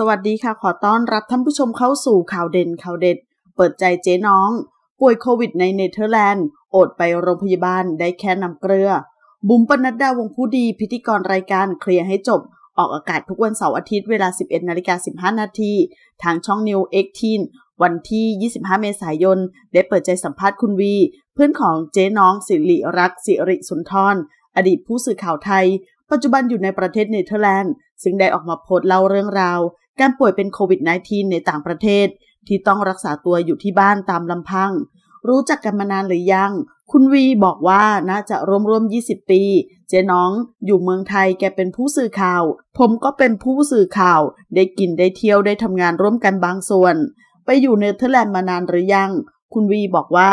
สวัสดีค่ะขอต้อนรับท่านผู้ชมเข้าสู่ข่าวเด่นข่าวเด็ด เปิดใจเจ๊น้องป่วยโควิดในเนเธอร์แลนด์อดไปโรงพยาบาลได้แค่น้ำเกลือ บุ๋มปนัดดาวงผู้ดี พิธีกรรายการเคลียร์ให้จบ ออกอากาศทุกวันเสาร์อาทิตย์เวลา 11 นาฬิกา15 นาทีทางช่องนิวเอ็กทีนวันที่ 25 เมษายน ได้เปิดใจสัมภาษณ์คุณวี เพื่อนของเจ๊น้องสิริรักสิริสุนทร อดีตผู้สื่อข่าวไทย ปัจจุบันอยู่ในประเทศเนเธอร์แลนด์ซึ่งได้ออกมาโพสต์เล่าเรื่องราวการป่วยเป็นโควิด -19 ในต่างประเทศ ที่ต้องรักษาตัวอยู่ที่บ้านตามลำพัง รู้จักกันมานานหรือยัง คุณวีบอกว่าน่าจะรวมรวม20 ปี เจ๊น้องอยู่เมืองไทยแกเป็นผู้สื่อข่าว ผมก็เป็นผู้สื่อข่าวได้กินได้เที่ยวได้ทำงานร่วมกันบางส่วน ไปอยู่เนเธอร์แลนด์มานานหรือยัง คุณวีบอกว่า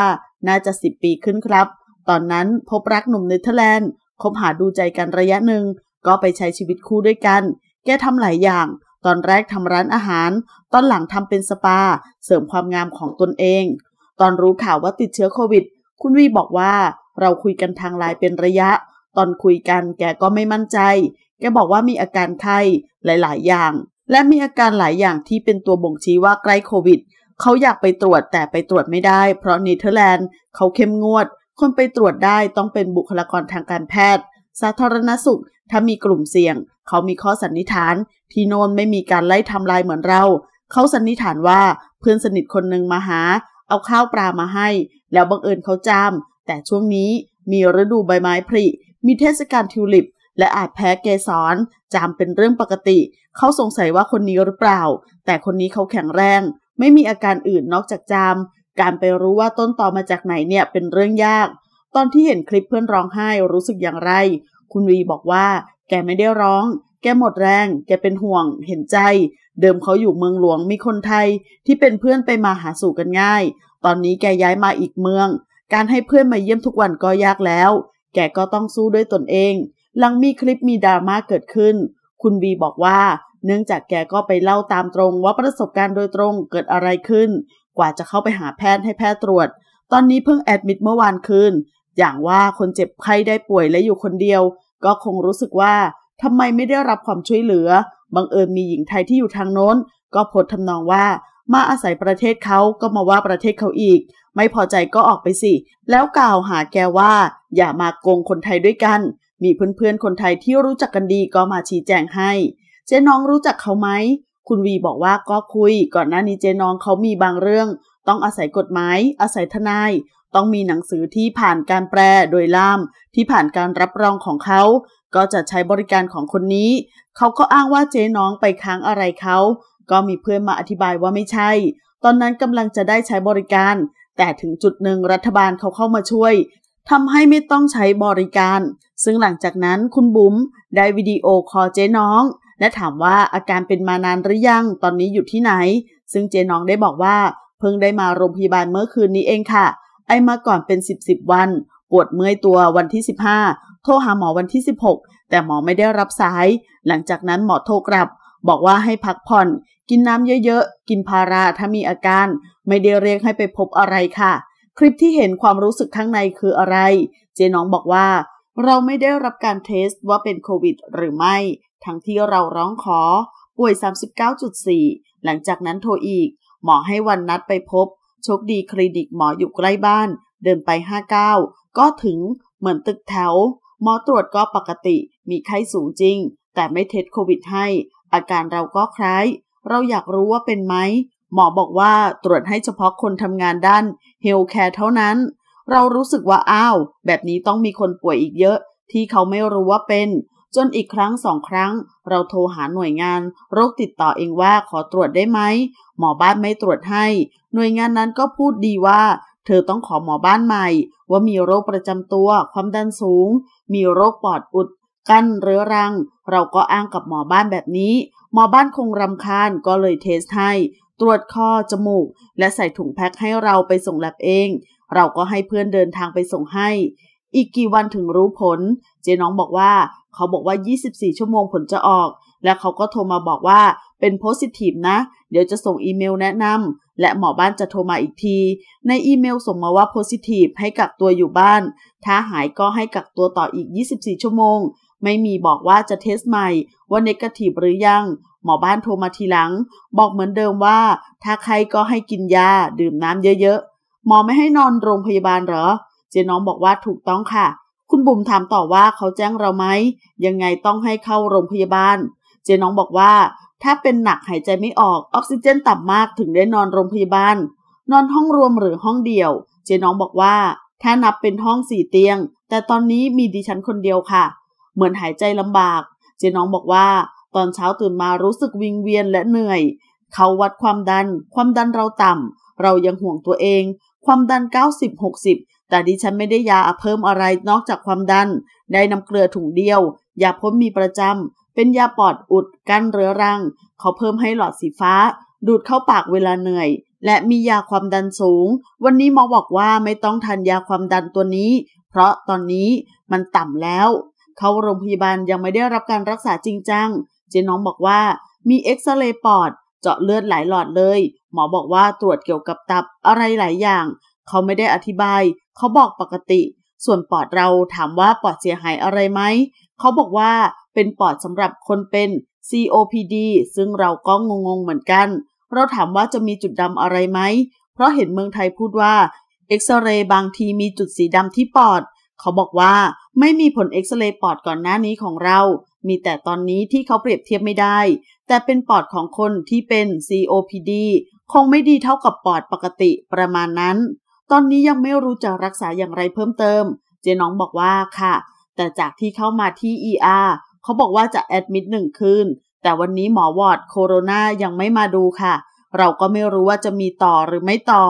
น่าจะ 10 ปีขึ้นครับ ตอนนั้นพบรักหนุ่มเนเธอร์แลนด์คบหาดูใจกันระยะหนึ่งก็ไปใช้ชีวิตคู่ด้วยกัน แกทำหลายอย่างตอนแรกทำร้านอาหาร ตอนหลังทำเป็นสปา เสริมความงามของตนเอง ตอนรู้ข่าวว่าติดเชื้อโควิด คุณวีบอกว่าเราคุยกันทางไลน์เป็นระยะ ตอนคุยกันแกก็ไม่มั่นใจ แกบอกว่ามีอาการไข้หลายๆอย่าง และมีอาการหลายอย่างที่เป็นตัวบ่งชี้ว่าใกล้โควิด เขาอยากไปตรวจแต่ไปตรวจไม่ได้ เพราะเนเธอร์แลนด์เขาเข้มงวด คนไปตรวจได้ต้องเป็นบุคลากรทางการแพทย์ สาธารณสุขถ้ามีกลุ่มเสี่ยง เขามีข้อสันนิษฐาน ที่โนนไม่มีการไล่ทำลายเหมือนเรา เขาสันนิษฐานว่าเพื่อนสนิทคนหนึ่งมาหา เอาข้าวปลามาให้แล้วบังเอิญเขาจามแต่ช่วงนี้มีฤดูใบไม้ผลิมีเทศกาลทิวลิป และอาจแพ้เกสรจามเป็นเรื่องปกติ เขาสงสัยว่าคนนี้หรือเปล่า แต่คนนี้เขาแข็งแรง ไม่มีอาการอื่นนอกจากจามการไปรู้ว่าต้นตอมาจากไหนเนี่ยเป็นเรื่องยาก ตอนที่เห็นคลิปเพื่อนร้องไห้รู้สึกอย่างไรคุณวี บอกว่า แกไม่ได้ร้อง แกหมดแรง แกเป็นห่วงเห็นใจ เดิมเขาอยู่เมืองหลวงมีคนไทยที่เป็นเพื่อนไปมาหาสู่กันง่าย ตอนนี้แกย้ายมาอีกเมือง การให้เพื่อนมาเยี่ยมทุกวันก็ยากแล้ว แกก็ต้องสู้ด้วยตนเองหลังมีคลิปมีดราม่าเกิดขึ้น คุณวี บอกว่า เนื่องจากแกก็ไปเล่าตามตรง ว่าประสบการณ์โดยตรงเกิดอะไรขึ้น กว่าจะเข้าไปหาแพทย์ให้แพทย์ตรวจ ตอนนี้เพิ่งแอดมิดเมื่อวานคืน อย่างว่าคนเจ็บไข้ได้ป่วยและอยู่คนเดียวก็คงรู้สึกว่าทำไมไม่ได้รับความช่วยเหลือบังเอิญมีหญิงไทยที่อยู่ทางโน้น ก็โพสทำนองว่ามาอาศัยประเทศเขาก็มาว่าประเทศเขาอีก ไม่พอใจก็ออกไปสิ แล้วกล่าวหาแกว่าอย่ามาโกงคนไทยด้วยกัน มีเพื่อนๆคนไทยที่รู้จักกันดีก็มาชี้แจงให้ เจ๊น้องรู้จักเขาไหม คุณวีบอกว่าก็คุย ก่อนหน้านี้เจ๊น้องเขามีบางเรื่อง ต้องอาศัยกฎหมาย อาศัยทนายต้องมีหนังสือที่ผ่านการแปลโดยล่าม ที่ผ่านการรับรองของเขา ก็จะใช้บริการของคนนี้ เขาก็อ้างว่าเจ๊น้องไปค้างอะไรเขา ก็มีเพื่อนมาอธิบายว่าไม่ใช่ ตอนนั้นกำลังจะได้ใช้บริการ แต่ถึงจุดหนึ่งรัฐบาลเขาเข้ามาช่วย ทำให้ไม่ต้องใช้บริการ ซึ่งหลังจากนั้นคุณบุ๋มได้วิดีโอคอลเจ๊น้อง และถามว่าอาการเป็นมานานหรือยัง ตอนนี้อยู่ที่ไหน ซึ่งเจ๊น้องได้บอกว่าเพิ่งได้มาโรงพยาบาลเมื่อคืนนี้เองค่ะไอมาก่อนเป็น 10ิบวัน ปวดเมื่อยตัววันที่ 15 โทรหาหมอวันที่ 16 แต่หมอไม่ได้รับสาย หลังจากนั้นหมอโทรกลับ บอกว่าให้พักผ่อน กินน้ำเยอะๆ กินพาราถ้ามีอาการ ไม่ได้เรียกให้ไปพบอะไรค่ะ คลิปที่เห็นความรู้สึกข้างในคืออะไร เจน้องบอกว่า เราไม่ได้รับการเทสว่าเป็นโควิด หรือไม่ ทั้งที่เราร้องขอ ป่วย 39.4 หลังจากนั้นโทรอีกหมอให้วันนัดไปพบโชคดีคลินิกหมออยู่ใกล้บ้านเดินไปห้าก้าก็ถึงเหมือนตึกแถว หมอตรวจก็ปกติมีไข้สูงจริง แต่ไม่เทสโควิดให้ อาการเราก็คล้าย เราอยากรู้ว่าเป็นไหมหมอบอกว่าตรวจให้เฉพาะคนทำงานด้าน เฮลท์แคร์เท่านั้น เรารู้สึกว่าอ้าว แบบนี้ต้องมีคนป่วยอีกเยอะที่เขาไม่รู้ว่าเป็นจนอีกครั้งสองครั้ง เราโทรหาหน่วยงาน โรคติดต่อเองว่าขอตรวจได้ไหมหมอบ้านไม่ตรวจให้ หน่วยงานนั้นก็พูดดีว่าเธอต้องขอหมอบ้านใหม่ ว่ามีโรคประจำตัว ความดันสูง มีโรคปอดอุด กั้นเรื้อรัง เราก็อ้างกับหมอบ้านแบบนี้ หมอบ้านคงรำคาญก็เลยเทสให้ตรวจข้อจมูกและใส่ถุงแพ็คให้เราไปส่งแลบเอง เราก็ให้เพื่อนเดินทางไปส่งให้ อีกกี่วันถึงรู้ผล เจ๊น้องบอกว่าเขาบอกว่า 24 ชั่วโมงผลจะออก และเขาก็โทรมาบอกว่าเป็นโพสิทีฟนะ เดี๋ยวจะส่งอีเมลแนะนำและหมอบ้านจะโทรมาอีกที ในอีเมลส่งมาว่าโพสิทีฟให้กักตัวอยู่บ้าน ถ้าหายก็ให้กักตัวต่ออีก 24 ชั่วโมง ไม่มีบอกว่าจะเทสใหม่ ว่าเนกาทีฟหรือยัง หมอบ้านโทรมาทีหลัง บอกเหมือนเดิมว่า ถ้าใครก็ให้กินยาดื่มน้ำเยอะๆ หมอไม่ให้นอนโรงพยาบาลเหรอ เจน้องบอกว่าถูกต้องค่ะคุณบุ๋มถามต่อว่าเขาแจ้งเราไหมยังไงต้องให้เข้าโรงพยาบาล เจ๊น้องบอกว่า ถ้าเป็นหนักหายใจไม่ออกออกซิเจนต่ำมากถึงได้นอนโรงพยาบาลนอนห้องรวมหรือห้องเดี่ยว เจ๊น้องบอกว่า ถ้านับเป็นห้องสี่เตียง แต่ตอนนี้มีดิฉันคนเดียวค่ะ เหมือนหายใจลำบาก เจ๊น้องบอกว่าตอนเช้าตื่นมารู้สึกวิงเวียนและเหนื่อย เขาวัดความดัน ความดันเราต่ำเรายังห่วงตัวเอง ความดัน90 60แต่ดิฉันไม่ได้ยาเพิ่มอะไรนอกจากความดัน ได้น้ำเกลือถุงเดียวยาพ่นมีประจำเป็นยาปอดอุด กั้นเรื้อรังเขาเพิ่มให้หลอดสีฟ้า ดูดเข้าปากเวลาเหนื่อย และมียาความดันสูง วันนี้หมอบอกว่าไม่ต้องทานยาความดันตัวนี้ เพราะตอนนี้มันต่ำแล้ว เขาโรงพยาบาลยังไม่ได้รับการรักษาจริงจังเจนน้องบอกว่ามีเอ็กซเรย์ปอดเจาะเลือดหลายหลอดเลยหมอบอกว่าตรวจเกี่ยวกับตับอะไรหลายอย่างเขาไม่ได้อธิบาย เขาบอกปกติ ส่วนปอดเราถามว่าปอดเสียหายอะไรไหม เขาบอกว่าเป็นปอดสำหรับคนเป็น COPD ซึ่งเราก็งงๆเหมือนกัน เราถามว่าจะมีจุดดำอะไรไหม เพราะเห็นเมืองไทยพูดว่าเอ็กซเรย์บางทีมีจุดสีดำที่ปอด เขาบอกว่าไม่มีผลเอ็กซเรย์ปอดก่อนหน้านี้ของเรา มีแต่ตอนนี้ที่เขาเปรียบเทียบไม่ได้ แต่เป็นปอดของคนที่เป็น COPD คงไม่ดีเท่ากับปอดปกติประมาณนั้นตอนนี้ยังไม่รู้จะรักษาอย่างไรเพิ่มเติม เจ๊น้องบอกว่าค่ะ แต่จากที่เข้ามาที่ ER เขาบอกว่าจะแอดมิดหนึ่งคืน แต่วันนี้หมอวอร์ดโคโรนายังไม่มาดูค่ะ เราก็ไม่รู้ว่าจะมีต่อหรือไม่ต่อ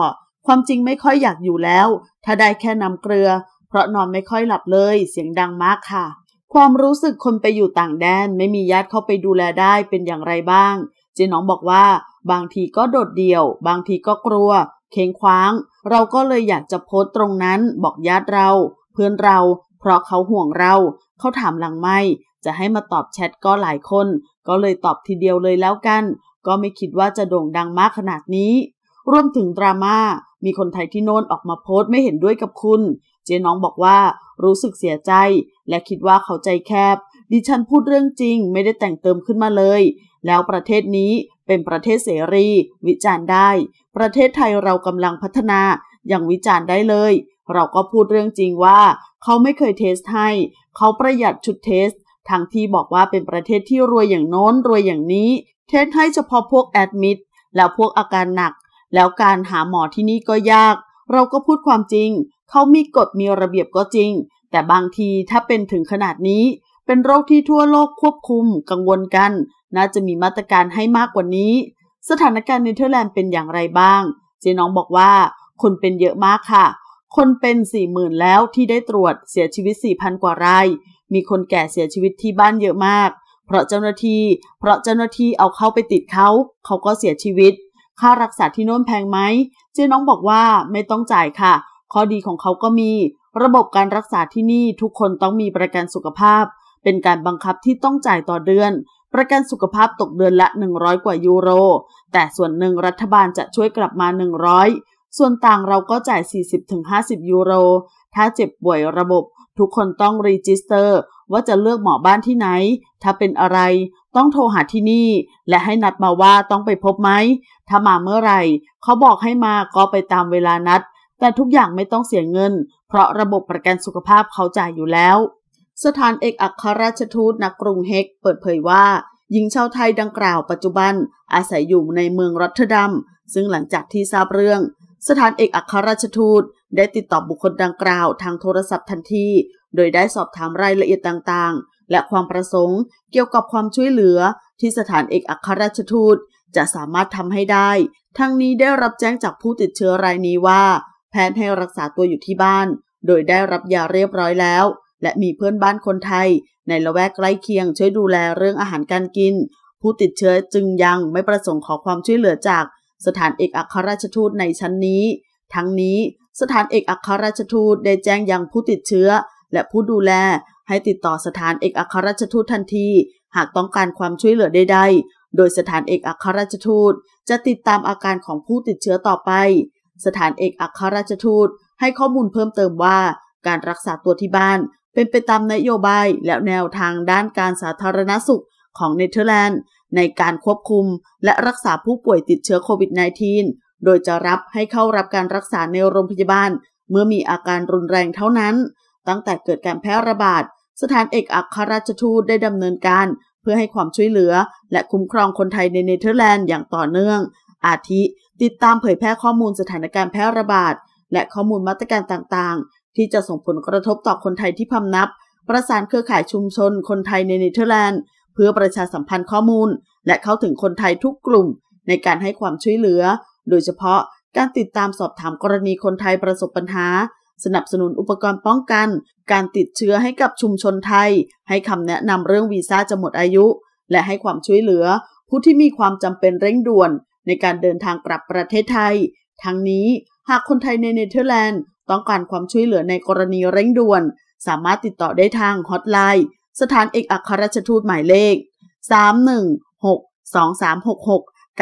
ความจริงไม่ค่อยอยากอยู่แล้ว ถ้าได้แค่น้ำเกลือ เพราะนอนไม่ค่อยหลับเลย เสียงดังมากค่ะ ความรู้สึกคนไปอยู่ต่างแดน ไม่มีญาติเข้าไปดูแลได้เป็นอย่างไรบ้าง เจ๊น้องบอกว่าบางทีก็โดดเดี่ยว บางทีก็กลัวเคงคว้าง เราก็เลยอยากจะโพสตรงนั้นบอกญาติเรา เพื่อนเรา เพราะเขาห่วงเราเขาถามหลังไม่จะให้มาตอบแชทก็หลายคน ก็เลยตอบทีเดียวเลยแล้วกัน ก็ไม่คิดว่าจะโด่งดังมากขนาดนี้รวมถึงดรามา่า มีคนไทยที่โน้นออกมาโพสต์ไม่เห็นด้วยกับคุณ เจ๊น้องบอกว่ารู้สึกเสียใจ และคิดว่าเขาใจแคบดิฉันพูดเรื่องจริง ไม่ได้แต่งเติมขึ้นมาเลย แล้วประเทศนี้เป็นประเทศเสรี วิจารณ์ได้ ประเทศไทยเรากำลังพัฒนาอย่างวิจารณ์ได้เลย เราก็พูดเรื่องจริงว่า เขาไม่เคยเทสให้เขาประหยัดชุดเทสทั้งที่บอกว่าเป็นประเทศที่รวยอย่างโน้น รวยอย่างนี้ เทสให้เฉพาะพวกแอดมิดแล้วพวกอาการหนัก แล้วการหาหมอที่นี่ก็ยาก เราก็พูดความจริง เขามีกฎมีระเบียบก็จริง แต่บางทีถ้าเป็นถึงขนาดนี้เป็นโรคที่ทั่วโลกควบคุมกังวลกัน น่าจะมีมาตรการให้มากกว่านี้ สถานการณ์เนเธอร์แลนด์เป็นอย่างไรบ้าง เจน้องบอกว่า คนเป็นเยอะมากค่ะ คนเป็นสี่หมื่นแล้วที่ได้ตรวจเสียชีวิตสี่พันกว่าราย มีคนแก่เสียชีวิตที่บ้านเยอะมาก เพราะเจ้าหน้าที่เพราะเจ้าหน้าที่เอาเข้าไปติดเขาเขาก็เสียชีวิต ค่ารักษาที่โน่นแพงไหม เจ๊น้องบอกว่าไม่ต้องจ่ายค่ะ ข้อดีของเขาก็มี ระบบการรักษาที่นี่ทุกคนต้องมีประกันสุขภาพเป็นการบังคับที่ต้องจ่ายต่อเดือน ประกันสุขภาพตกเดือนละ 100 กว่ายูโร แต่ส่วนหนึ่งรัฐบาลจะช่วยกลับมา 100 ส่วนต่างเราก็จ่าย 40-50 ยูโร ถ้าเจ็บป่วยระบบ ทุกคนต้องรีจิสเตอร์ว่าจะเลือกหมอบ้านที่ไหน ถ้าเป็นอะไร ต้องโทรหาที่นี่ และให้นัดมาว่าต้องไปพบไหม ถ้ามาเมื่อไหร่ เขาบอกให้มาก็ไปตามเวลานัด แต่ทุกอย่างไม่ต้องเสียเงิน เพราะระบบประกันสุขภาพเขาจ่ายอยู่แล้วสถานเอกอัครราชทูตณกรุงเฮกเปิดเผยว่าหญิงชาวไทยดังกล่าวปัจจุบันอาศัยอยู่ในเมืองรัตเดัมซึ่งหลังจากที่ทราบเรื่อง สถานเอกอัครราชทูตได้ติดต่อบุคคลดังกล่าวทางโทรศัพท์ทันที โดยได้สอบถามรายละเอียดต่างๆ และความประสงค์เกี่ยวกับความช่วยเหลือที่สถานเอกอัครราชทูตจะสามารถทำให้ได้ ทั้งนี้ได้รับแจ้งจากผู้ติดเชื้อรายนี้ว่าแพทย์ให้รักษาตัวอยู่ที่บ้าน โดยได้รับยาเรียบร้อยแล้วและมีเพื่อนบ้านคนไทยในละแวกใกล้เคียงช่วยดูแลเรื่องอาหารการกิน ผู้ติดเชื้อจึงยังไม่ประสงค์ขอความช่วยเหลือจากสถานเอกอัครราชทูตในชั้นนี้ ทั้งนี้ สถานเอกอัครราชทูตได้แจ้งยังผู้ติดเชื้อ และผู้ดูแลให้ติดต่อสถานเอกอัครราชทูตทันทีหากต้องการความช่วยเหลือใดๆโดยสถานเอกอัครราชทูตจะติดตามอาการของผู้ติดเชื้อต่อไป สถานเอกอัครราชทูตให้ข้อมูลเพิ่มเติมว่าการรักษาตัวที่บ้านเป็นไปตามนโยบายและแนวทางด้านการสาธารณสุขของเนเธอร์แลนด์ในการควบคุมและรักษาผู้ป่วยติดเชื้อโควิด -19 โดยจะรับให้เข้ารับการรักษาในโรงพยาบาลเมื่อมีอาการรุนแรงเท่านั้น ตั้งแต่เกิดการแพร่ระบาด สถานเอกอัครราชทูตได้ดำเนินการเพื่อให้ความช่วยเหลือและคุ้มครองคนไทยในเนเธอร์แลนด์อย่างต่อเนื่อง อาทิติดตามเผยแพร่ข้อมูลสถานการณ์แพร่ระบาดและข้อมูลมาตรการต่างที่จะส่งผลกระทบต่อคนไทยที่พำนับ ประสานเครือข่ายชุมชนคนไทยในเนเธอร์แลนด์เพื่อประชาสัมพันธ์ข้อมูลและเข้าถึงคนไทยทุกกลุ่มในการให้ความช่วยเหลือโดยเฉพาะการติดตามสอบถามกรณีคนไทยประสบปัญหาสนับสนุนอุปกรณ์ป้องกันการติดเชื้อให้กับชุมชนไทยให้คำแนะนำเรื่องวีซ่าจะหมดอายุและให้ความช่วยเหลือผู้ที่มีความจำเป็นเร่งด่วนในการเดินทางกลับประเทศไทยทั้งนี้หากคนไทยในเนเธอร์แลนด์ต้องการความช่วยเหลือในกรณีเร่งด่วน สามารถติดต่อได้ทางฮอตไลน์สถานเอกอัครราชทูตหมายเลข 31623669832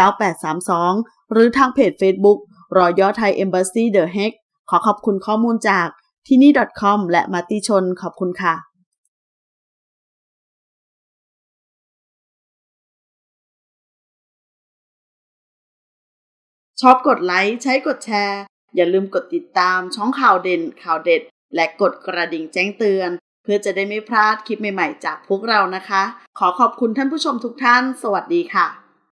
หรือทางเพจ Facebook รอยยอไทยเอมบาสซี The h a g u ขอขอบคุณข้อมูลจากที่นี่ .com และมาติชนขอบคุณค่ะ ชอบกดไลค์ ใช้กดแชร์อย่าลืมกดติดตามช่องข่าวเด่น ข่าวเด็ด และกดกระดิ่งแจ้งเตือน เพื่อจะได้ไม่พลาดคลิปใหม่ๆจากพวกเรานะคะ ขอขอบคุณท่านผู้ชมทุกท่าน สวัสดีค่ะ